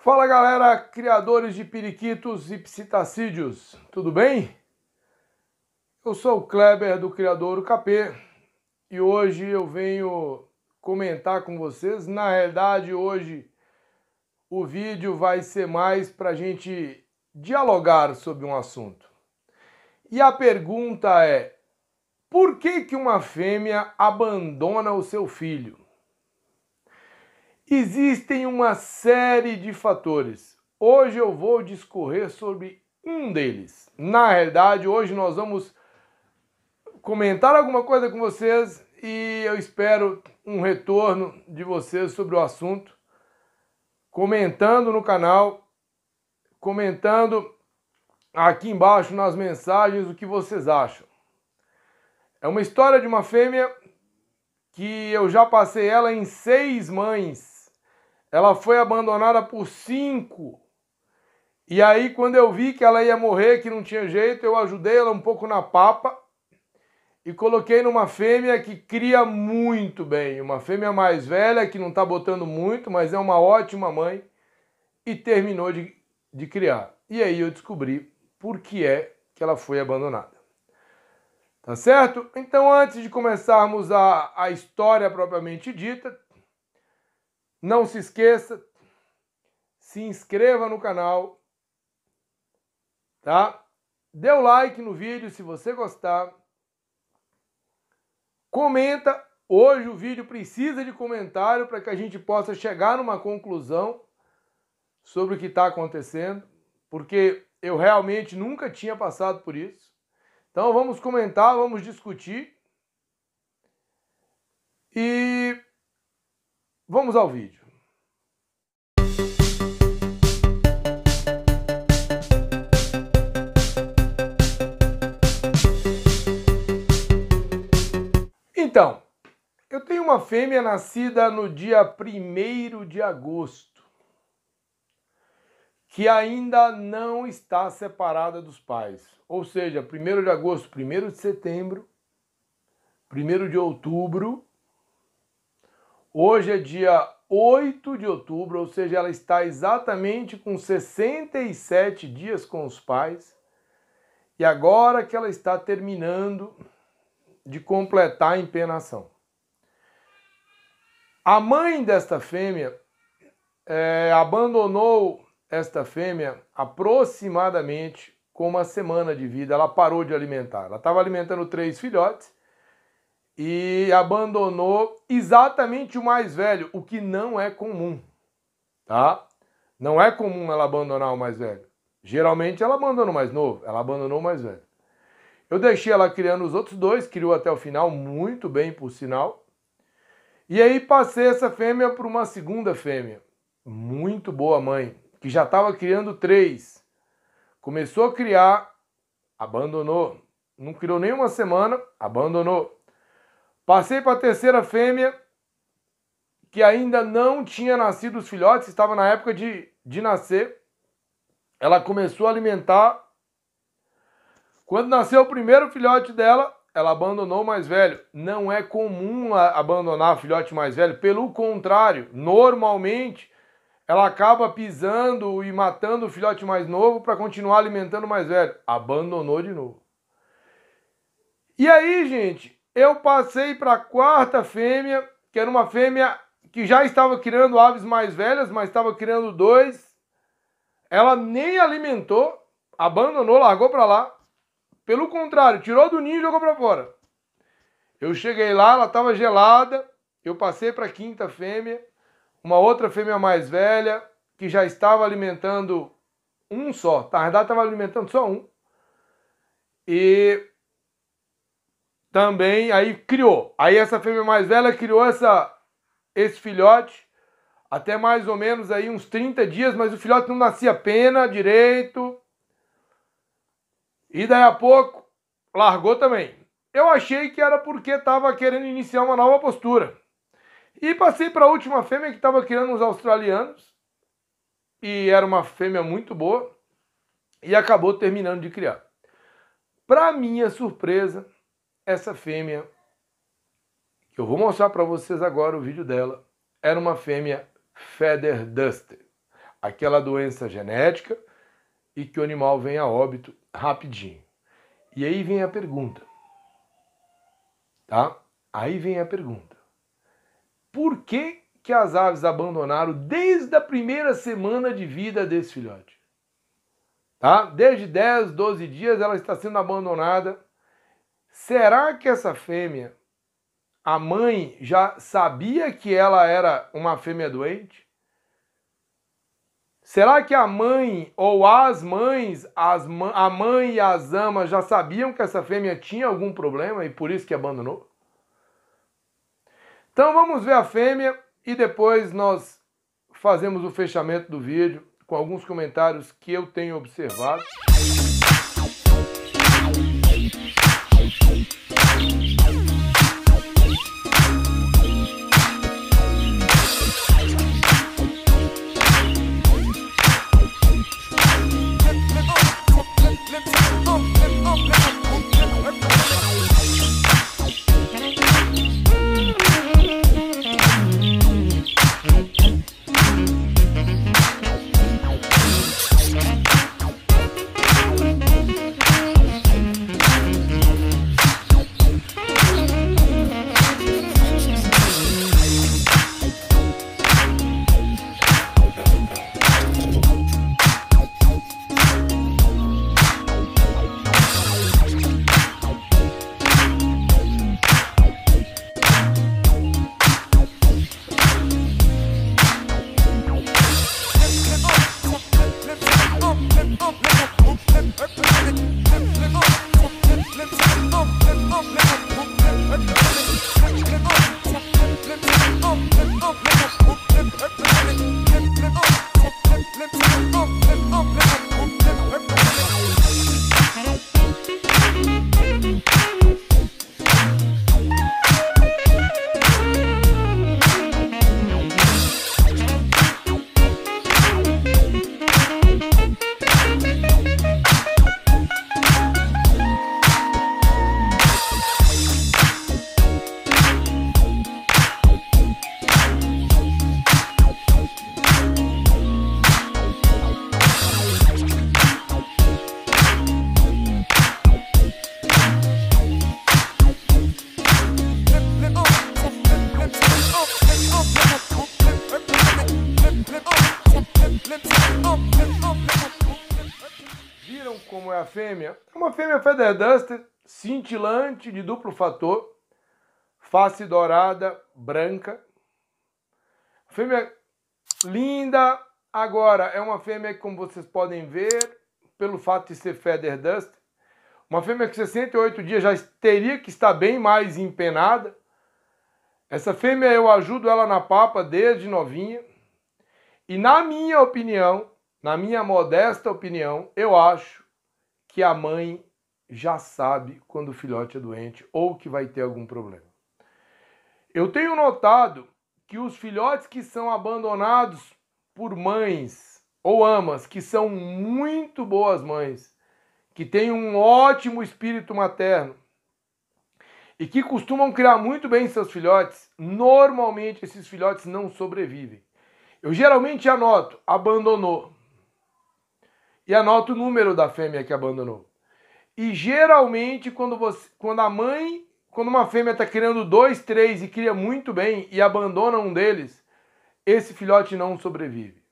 Fala galera, criadores de periquitos e psitacídeos, tudo bem? Eu sou o Kleber do Criador KP e hoje eu venho comentar com vocês. Na realidade, hoje o vídeo vai ser mais para a gente dialogar sobre um assunto. E a pergunta é: por que, que uma fêmea abandona o seu filho? Existem uma série de fatores. Hoje eu vou discorrer sobre um deles. Na realidade, hoje nós vamos comentar alguma coisa com vocês e eu espero um retorno de vocês sobre o assunto, comentando no canal, comentando aqui embaixo nas mensagens o que vocês acham. É uma história de uma fêmea que eu já passei ela em seis mães ela foi abandonada por cinco. E aí, quando eu vi que ela ia morrer, que não tinha jeito, eu ajudei ela um pouco na papa e coloquei numa fêmea que cria muito bem. Uma fêmea mais velha, que não está botando muito, mas é uma ótima mãe e terminou de, de criar. E aí eu descobri por que é que ela foi abandonada. Tá certo? Então, antes de começarmos a, a história propriamente dita, não se esqueça, se inscreva no canal, tá? Dê o like no vídeo se você gostar. Comenta, hoje o vídeo precisa de comentário para que a gente possa chegar numa conclusão sobre o que está acontecendo, porque eu realmente nunca tinha passado por isso. Então vamos comentar, vamos discutir. E Vamos ao vídeo. Então, eu tenho uma fêmea nascida no dia 1 de agosto, que ainda não está separada dos pais. Ou seja, 1 de agosto, 1 de setembro, 1 de outubro Hoje é dia 8 de outubro, ou seja, ela está exatamente com 67 dias com os pais. E agora que ela está terminando de completar a empenação. A mãe desta fêmea é, abandonou esta fêmea aproximadamente com uma semana de vida. Ela parou de alimentar. Ela estava alimentando três filhotes e abandonou exatamente o mais velho, o que não é comum, tá? Não é comum ela abandonar o mais velho. Geralmente ela abandona o mais novo, ela abandonou o mais velho. Eu deixei ela criando os outros dois, criou até o final, muito bem, por sinal. E aí passei essa fêmea para uma segunda fêmea, muito boa mãe, que já estava criando três. Começou a criar, abandonou. Não criou nem uma semana, abandonou. Passei para a terceira fêmea, que ainda não tinha nascido os filhotes, estava na época de, de nascer. Ela começou a alimentar. Quando nasceu o primeiro filhote dela, ela abandonou o mais velho. Não é comum abandonar filhote mais velho, pelo contrário, normalmente ela acaba pisando e matando o filhote mais novo para continuar alimentando o mais velho. Abandonou de novo. E aí, gente, eu passei para a quarta fêmea, que era uma fêmea que já estava criando aves mais velhas, mas estava criando dois. Ela nem alimentou, abandonou, largou para lá. Pelo contrário, tirou do ninho e jogou para fora. Eu cheguei lá, ela estava gelada. Eu passei para a quinta fêmea, uma outra fêmea mais velha, que já estava alimentando um só. Tardar estava alimentando só um. E também aí criou. Aí essa fêmea mais velha criou essa, esse filhote até mais ou menos aí uns 30 dias, mas o filhote não nascia pena direito. E daí a pouco largou também. Eu achei que era porque estava querendo iniciar uma nova postura. E passei para a última fêmea que estava criando os australianos. E era uma fêmea muito boa. E acabou terminando de criar. Para minha surpresa, essa fêmea, que eu vou mostrar para vocês agora o vídeo dela, era uma fêmea feather duster, aquela doença genética e que o animal vem a óbito rapidinho. E aí vem a pergunta, tá? Aí vem a pergunta. Por que, que as aves abandonaram desde a primeira semana de vida desse filhote? Tá? Desde 10, 12 dias ela está sendo abandonada Será que essa fêmea, a mãe já sabia que ela era uma fêmea doente? Será que a mãe ou as mães, as, a mãe e as amas já sabiam que essa fêmea tinha algum problema e por isso que abandonou? Então vamos ver a fêmea e depois nós fazemos o fechamento do vídeo com alguns comentários que eu tenho observado. Thank you. fêmea é uma fêmea feather duster cintilante de duplo fator, face dourada, branca. Fêmea linda. Agora, é uma fêmea que, como vocês podem ver, pelo fato de ser feather duster uma fêmea que 68 dias já teria que estar bem mais empenada. Essa fêmea eu ajudo ela na papa desde novinha. E na minha opinião, na minha modesta opinião, eu acho que a mãe já sabe quando o filhote é doente ou que vai ter algum problema. Eu tenho notado que os filhotes que são abandonados por mães ou amas que são muito boas mães, que têm um ótimo espírito materno e que costumam criar muito bem seus filhotes, normalmente esses filhotes não sobrevivem. Eu geralmente anoto: abandonou, e anota o número da fêmea que abandonou. E geralmente, quando, você, quando a mãe, quando uma fêmea está criando dois, três e cria muito bem e abandona um deles, esse filhote não sobrevive.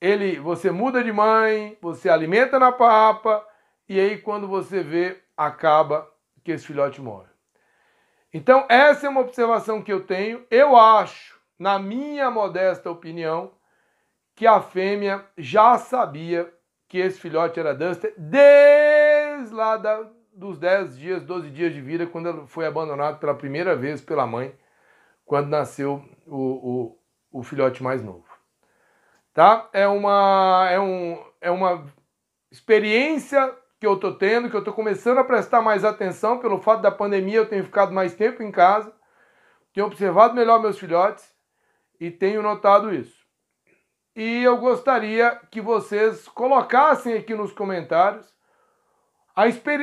Ele, você muda de mãe, você alimenta na papa e aí quando você vê, acaba que esse filhote morre. Então, essa é uma observação que eu tenho. Eu acho, na minha modesta opinião, que a fêmea já sabia que esse filhote era Duster desde lá da, dos 10 dias, 12 dias de vida, quando ele foi abandonado pela primeira vez pela mãe, quando nasceu o, o, o filhote mais novo. Tá? É uma, é, um, é uma experiência que eu tô tendo, que eu tô começando a prestar mais atenção pelo fato da pandemia, eu tenho ficado mais tempo em casa, tenho observado melhor meus filhotes e tenho notado isso. E eu gostaria que vocês colocassem aqui nos comentários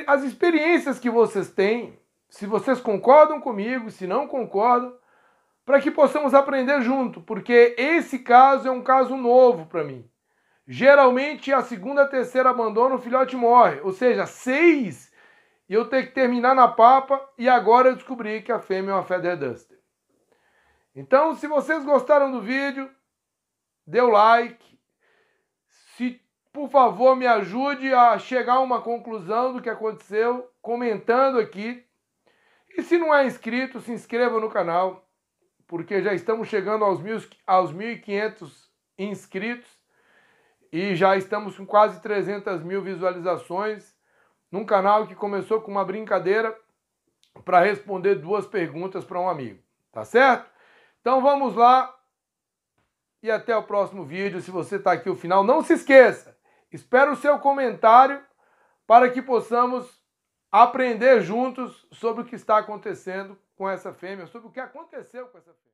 as experiências que vocês têm, se vocês concordam comigo, se não concordam, para que possamos aprender junto, porque esse caso é um caso novo para mim. Geralmente a segunda, a terceira abandona, o filhote morre, ou seja, seis e eu tenho que terminar na papa e agora eu descobri que a fêmea é uma feather duster. Então, se vocês gostaram do vídeo, dê o like. Se, por favor, me ajude a chegar a uma conclusão do que aconteceu, comentando aqui. E se não é inscrito, se inscreva no canal, porque já estamos chegando aos, mil, aos 1.500 inscritos e já estamos com quase 300 mil visualizações num canal que começou com uma brincadeira para responder duas perguntas para um amigo, tá certo? Então vamos lá e até o próximo vídeo. Se você está aqui no final, não se esqueça. Espero o seu comentário para que possamos aprender juntos sobre o que está acontecendo com essa fêmea, sobre o que aconteceu com essa fêmea.